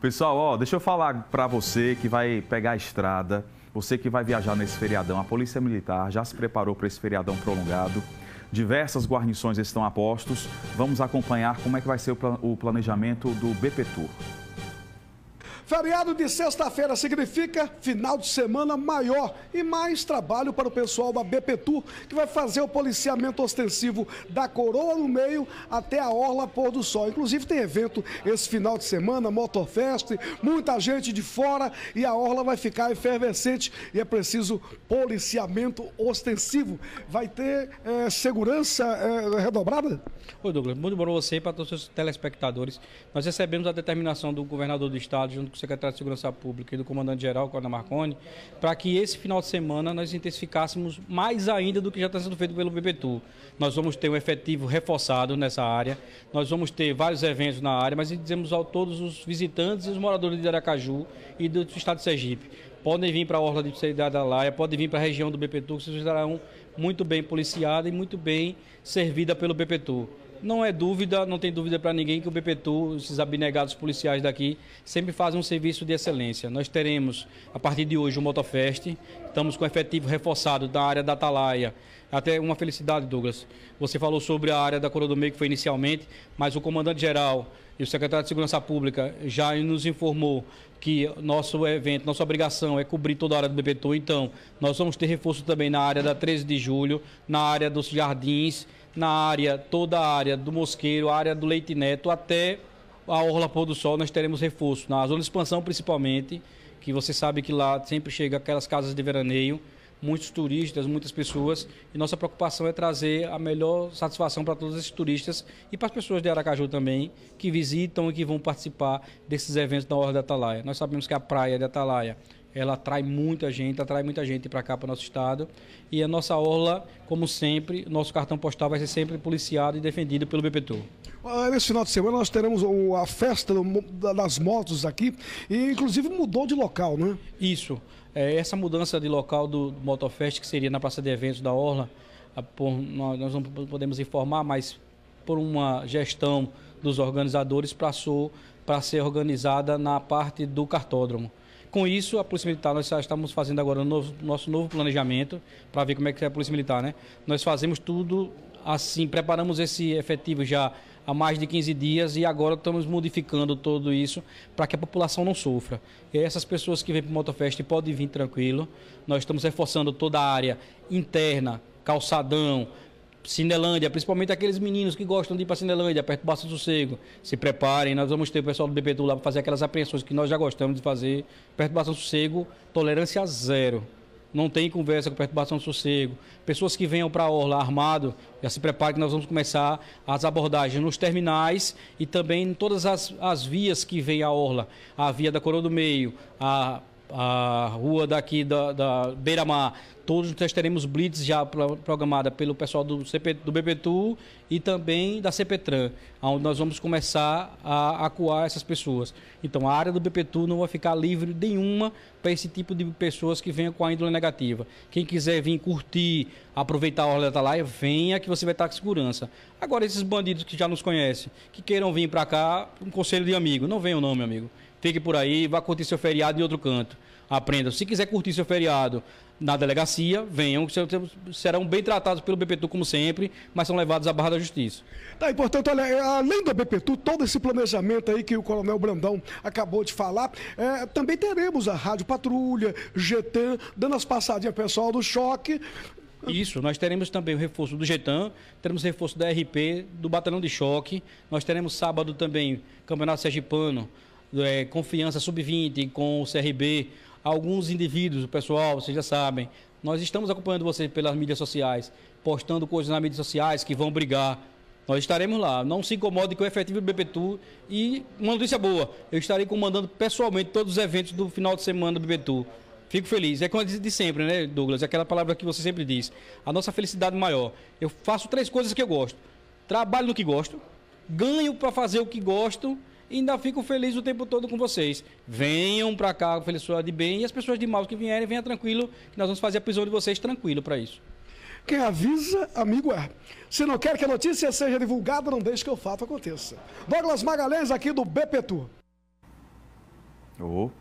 Pessoal, ó, deixa eu falar para você que vai pegar a estrada, você que vai viajar nesse feriadão. A Polícia Militar já se preparou para esse feriadão prolongado. Diversas guarnições estão a postos. Vamos acompanhar como é que vai ser o planejamento do BP Tour. Feriado de sexta-feira significa final de semana maior e mais trabalho para o pessoal da BPTU, que vai fazer o policiamento ostensivo da coroa no meio até a orla pôr do sol. Inclusive tem evento esse final de semana, motorfest, muita gente de fora e a orla vai ficar efervescente e é preciso policiamento ostensivo. Vai ter é, segurança é, redobrada? Oi Douglas, muito bom você e para todos os telespectadores. Nós recebemos a determinação do governador do estado junto com secretário de Segurança Pública e do comandante-geral, Coronel Marconi, para que esse final de semana nós intensificássemos mais ainda do que já está sendo feito pelo BPTU. Nós vamos ter um efetivo reforçado nessa área, nós vamos ter vários eventos na área, mas dizemos a todos os visitantes e os moradores de Aracaju e do estado de Sergipe, podem vir para a Orla de Cidade da Laia, podem vir para a região do BPTU, que vocês estarão muito bem policiada e muito bem servida pelo BPTU. Não é dúvida, não tem dúvida para ninguém que o BPTU, esses abnegados policiais daqui, sempre fazem um serviço de excelência. Nós teremos, a partir de hoje, o Motofest, estamos com efetivo reforçado da área da Atalaia, até uma felicidade, Douglas. Você falou sobre a área da Coroa do Meio que foi inicialmente, mas o comandante-geral e o secretário de Segurança Pública já nos informou que nosso evento, nossa obrigação é cobrir toda a área do Bebeto. Então, nós vamos ter reforço também na área da 13 de julho, na área dos jardins, na área, toda a área do Mosqueiro, a área do Leite Neto, até a Orla Pôr do Sol, nós teremos reforço. Na zona de expansão, principalmente, que você sabe que lá sempre chega aquelas casas de veraneio muitos turistas, muitas pessoas, e nossa preocupação é trazer a melhor satisfação para todos esses turistas e para as pessoas de Aracaju também, que visitam e que vão participar desses eventos da Orla da Atalaia. Nós sabemos que a praia de Atalaia ela atrai muita gente, atrai muita gente para cá, para o nosso estado. E a nossa orla, como sempre, nosso cartão postal vai ser sempre policiado e defendido pelo BPTU. Nesse ah, final de semana nós teremos a festa das motos aqui, e inclusive mudou de local, né? Isso. É, essa mudança de local do, do Motofest, que seria na Praça de Eventos da Orla, a, por, nós não podemos informar, mas por uma gestão dos organizadores, passou para ser organizada na parte do cartódromo. Com isso, a Polícia Militar, nós já estamos fazendo agora o novo, nosso novo planejamento, para ver como é que é a Polícia Militar, né? Nós fazemos tudo assim, preparamos esse efetivo já há mais de 15 dias e agora estamos modificando tudo isso para que a população não sofra. E essas pessoas que vêm para o Motofest podem vir tranquilo. Nós estamos reforçando toda a área interna, calçadão, Cinelândia, principalmente aqueles meninos que gostam de ir para Cinelândia, perto do Baço do Sossego. Se preparem, nós vamos ter o pessoal do BP do lá para fazer aquelas apreensões que nós já gostamos de fazer. Perto do Baço do Sossego, tolerância zero não tem conversa com perturbação do sossego. Pessoas que venham para a Orla armado, já se prepare que nós vamos começar as abordagens nos terminais e também em todas as, as vias que vêm à Orla. A via da Coroa do Meio, a a rua daqui da, da Beira-Mar, todos nós teremos blitz já programada pelo pessoal do, CP, do BPTU e também da CPTran, onde nós vamos começar a acuar essas pessoas. Então, a área do BPTU não vai ficar livre nenhuma para esse tipo de pessoas que venham com a índole negativa. Quem quiser vir curtir, aproveitar a Orla da lá venha que você vai estar com segurança. Agora, esses bandidos que já nos conhecem, que queiram vir para cá, um conselho de amigo, não venham não, meu amigo fique por aí, vá curtir seu feriado em outro canto. Aprenda. Se quiser curtir seu feriado na delegacia, venham, serão bem tratados pelo BPTU, como sempre, mas são levados à barra da justiça. Tá, e portanto, olha, é, além do BPTU, todo esse planejamento aí que o Coronel Brandão acabou de falar, é, também teremos a Rádio Patrulha, GT dando as passadinhas pessoal do choque, isso, nós teremos também o reforço do Getan, teremos reforço da RP, do Batalhão de Choque, nós teremos sábado também Campeonato Sergipano é, Confiança Sub-20, com o CRB, alguns indivíduos, o pessoal, vocês já sabem. Nós estamos acompanhando vocês pelas mídias sociais, postando coisas nas mídias sociais que vão brigar. Nós estaremos lá. Não se incomode com o efetivo do BBTU. E uma notícia boa: eu estarei comandando pessoalmente todos os eventos do final de semana do BBTU. Fico feliz. É como eu disse de sempre, né, Douglas? É aquela palavra que você sempre diz. A nossa felicidade maior. Eu faço três coisas que eu gosto: trabalho no que gosto, ganho para fazer o que gosto e ainda fico feliz o tempo todo com vocês. Venham para cá, o pessoal de bem, e as pessoas de mal que vierem, venha tranquilo, que nós vamos fazer a prisão de vocês tranquilo para isso. Quem avisa, amigo é. Se não quer que a notícia seja divulgada, não deixe que o fato aconteça. Douglas Magalhães, aqui do BPTU. Tour. Oh.